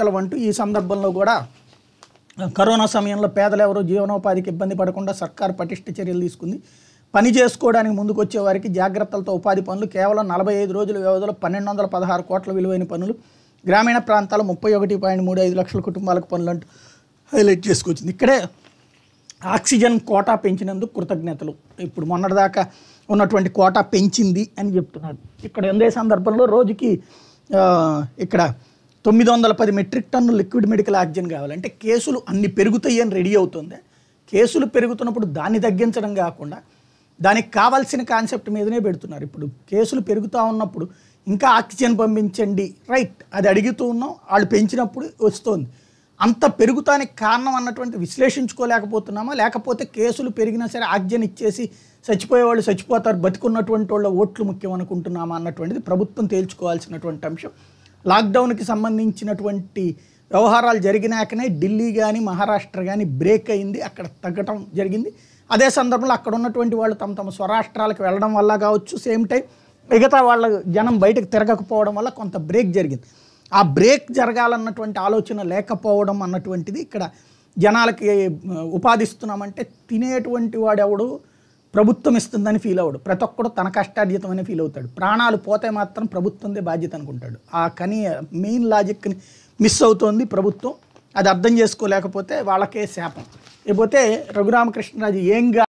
కలవంటూ ఈ సందర్భంలో కూడా కరోనా సమయంలో పేదలు ఎవరు జీవనోపాధికి ఇబ్బంది పడకుండా సర్కార్ పటిష్ట చర్యలు తీసుకుంది పని చేసుకోవడానికి ముందుకు వారికి జాగ్రత్తలతో ఉపాధి పనులు కేవలం నలభై ఐదు రోజుల వ్యవధిలో పన్నెండు వందల పదహారు కోట్ల విలువైన పనులు గ్రామీణ ప్రాంతాల ముప్పై ఒకటి పాయింట్ మూడు ఐదు లక్షల కుటుంబాలకు పనులు అంటూ హైలైట్ చేసుకొచ్చింది ఇక్కడే ఆక్సిజన్ కోటా పెంచినందుకు కృతజ్ఞతలు ఇప్పుడు మొన్నటిదాకా ఉన్నటువంటి కోటా పెంచింది అని చెప్తున్నారు ఇక్కడ ఉండే సందర్భంలో రోజుకి ఇక్కడ తొమ్మిది వందల పది metric ton liquid medical oxygen కావాలంటే కేసులు అన్ని పెరుగుతాయి అని రెడీ అవుతుంది కేసులు పెరుగుతున్నప్పుడు దాన్ని తగ్గించడం కాకుండా దానికి కావాల్సిన కాన్సెప్ట్ మీదనే పెడుతున్నారు ఇప్పుడు కేసులు పెరుగుతూ ఉన్నప్పుడు ఇంకా ఆక్సిజన్ పంపించండి రైట్ అది అడుగుతూ ఉన్నాం వాళ్ళు పెంచినప్పుడు వస్తుంది అంత పెరుగుతానికి కారణం అన్నటువంటి విశ్లేషించుకోలేకపోతున్నామా లేకపోతే కేసులు పెరిగినా సరే ఆక్సిజన్ ఇచ్చేసి చచ్చిపోయేవాళ్ళు చచ్చిపోతారు బతికున్నటువంటి వాళ్ళ ఓట్లు ముఖ్యం అనుకుంటున్నామా అన్నటువంటిది ప్రభుత్వం తేల్చుకోవాల్సినటువంటి అంశం లాక్డౌన్కి సంబంధించినటువంటి వ్యవహారాలు జరిగినాకనే ఢిల్లీ కానీ మహారాష్ట్ర కానీ బ్రేక్ అయింది అక్కడ తగ్గటం జరిగింది అదే సందర్భంలో అక్కడ ఉన్నటువంటి వాళ్ళు తమ తమ స్వరాష్ట్రాలకు వెళ్ళడం వల్ల కావచ్చు సేమ్ టైం మిగతా వాళ్ళ జనం బయటకు తిరగకపోవడం వల్ల కొంత బ్రేక్ జరిగింది ఆ బ్రేక్ జరగాలన్నటువంటి ఆలోచన లేకపోవడం అన్నటువంటిది ఇక్కడ జనాలకి ఉపాధిస్తున్నామంటే తినేటువంటి వాడెవడు ప్రభుత్వం ఇస్తుందని ఫీల్ అవ్వడు ప్రతి ఒక్కడు తన కష్టార్జితమని ఫీల్ అవుతాడు ప్రాణాలు పోతే మాత్రం ప్రభుత్వందే బాధ్యత అనుకుంటాడు ఆ కనీ మెయిన్ లాజిక్ని మిస్ అవుతోంది ప్రభుత్వం అది అర్థం చేసుకోలేకపోతే వాళ్ళకే శాపం లేకపోతే రఘురామకృష్ణరాజు ఏం